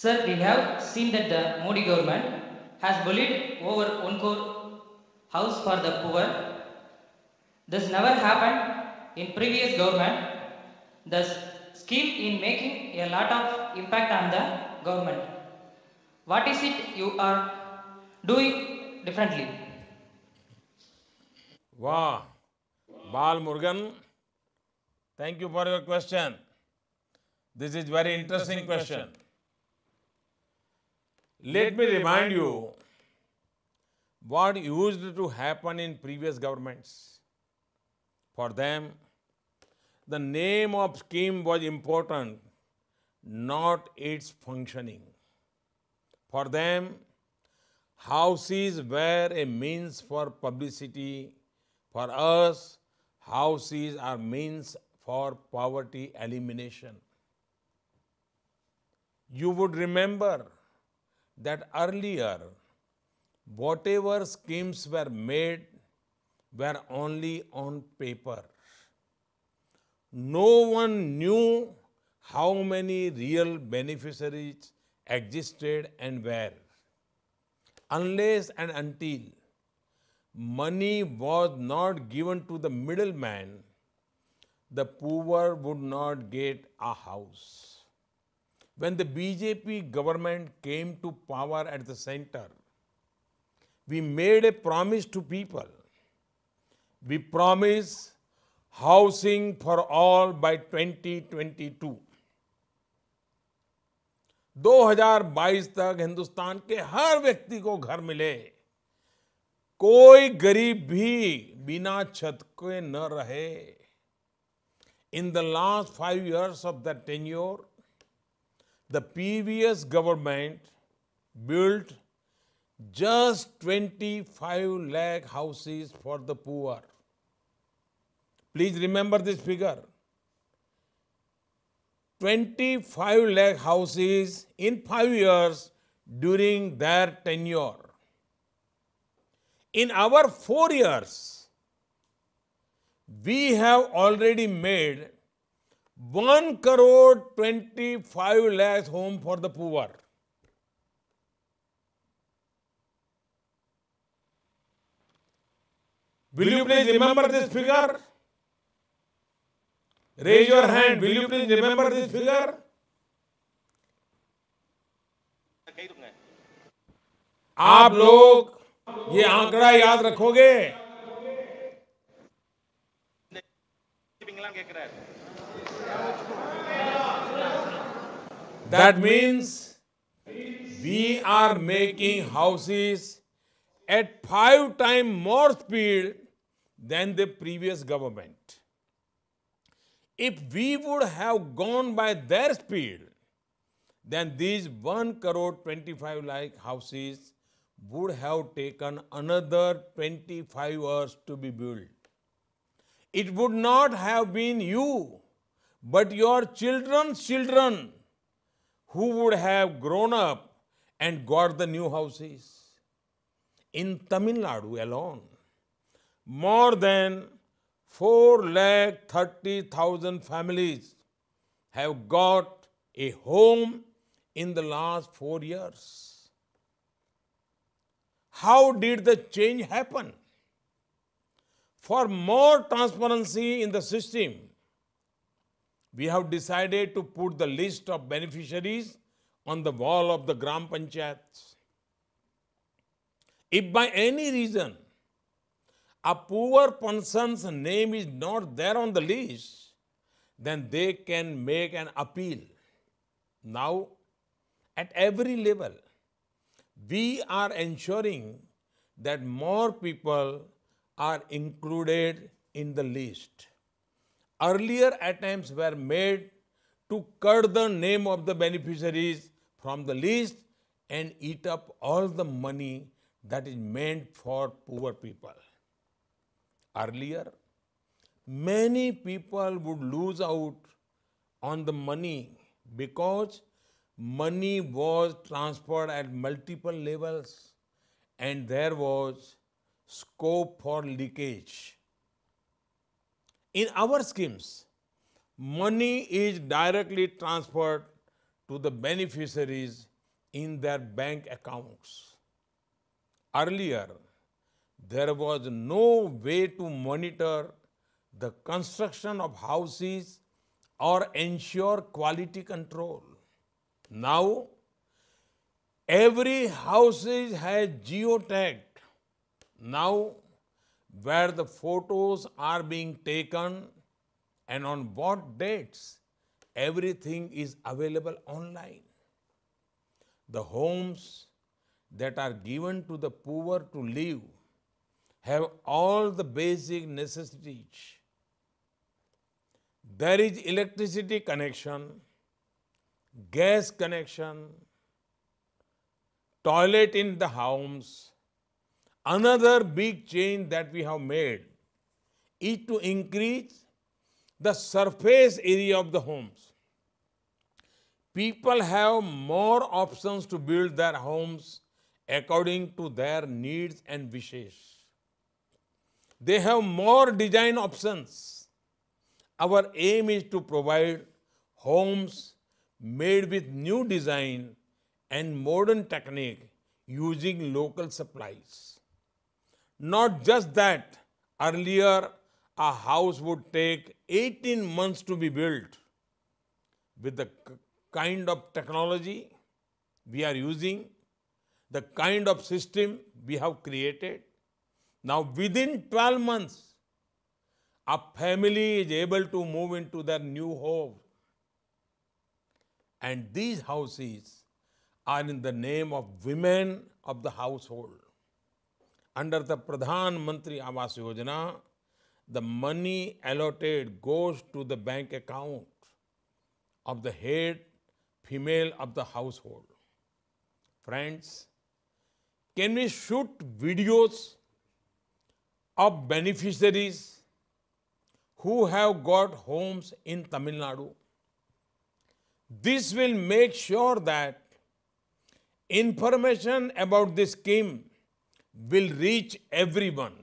Sir, we have seen that the Modi government has bullied over one core house for the poor. This never happened in previous government. The scheme in making a lot of impact on the government. What is it you are doing differently? Wow, Bal Murgan, thank you for your question. This is very interesting, interesting question. question. Let me remind you what used to happen in previous governments. For them, the name of scheme was important, not its functioning. For them, houses were a means for publicity. For us, houses are means for poverty elimination. You would remember that earlier whatever schemes were made were only on paper. No one knew how many real beneficiaries existed and where, unless and until money was not given to the middleman, the poor would not get a house. when the BJP government came to power at the center, we made a promise to people. We promise housing for all by 2022. 2022 तक हिंदुस्तान के हर व्यक्ति को घर मिले कोई गरीब भी बिना छत के न रहे in the last five years of the tenure the previous government built just 25 lakh houses for the poor. Please remember this figure. 25 lakh houses in 5 years during their tenure. In our 4 years, we have already made one crore twenty five lakhs home for the poor will you please remember this figure raise your hand will you please remember this figure आप लोग ये आंकड़ा याद रखोगे That means we are making houses at five times more speed than the previous government. If we would have gone by their speed, then these 1 crore 25 lakh houses would have taken another 25 years to be built. It would not have been you but your children's children who would have grown up and got the new houses. In Tamil Nadu alone, more than 4 lakh 30,000 families have got a home in the last four years. How did the change happen? For more transparency in the system, we have decided to put the list of beneficiaries on the wall of the Gram Panchayats. If by any reason a poor person's name is not there on the list, then they can make an appeal. Now, at every level, we are ensuring that more people are included in the list earlier attempts were made to cut the name of the beneficiaries from the list and eat up all the money that is meant for poor people. Earlier, many people would lose out on the money because money was transferred at multiple levels and there was scope for leakage. In our schemes, money is directly transferred to the beneficiaries in their bank accounts. Earlier, there was no way to monitor the construction of houses or ensure quality control. Now, every house has geotagged. Now, where the photos are being taken and on what dates. Everything is available online. The homes that are given to the poor to live have all the basic necessities. There is electricity connection, gas connection, toilet in the homes, Another big change that we have made is to increase the surface area of the homes. People have more options to build their homes according to their needs and wishes. They have more design options. Our aim is to provide homes made with new design and modern technique using local supplies. Not just that, earlier a house would take 18 months to be built. With the kind of technology we are using, the kind of system we have created, now within 12 months, a family is able to move into their new home. And these houses are in the name of women of the household under the Pradhan Mantri Awas Yojana, the money allotted goes to the bank account of the head female of the household. Friends, can we shoot videos of beneficiaries who have got homes in Tamil Nadu? This will make sure that information about this scheme will reach everyone.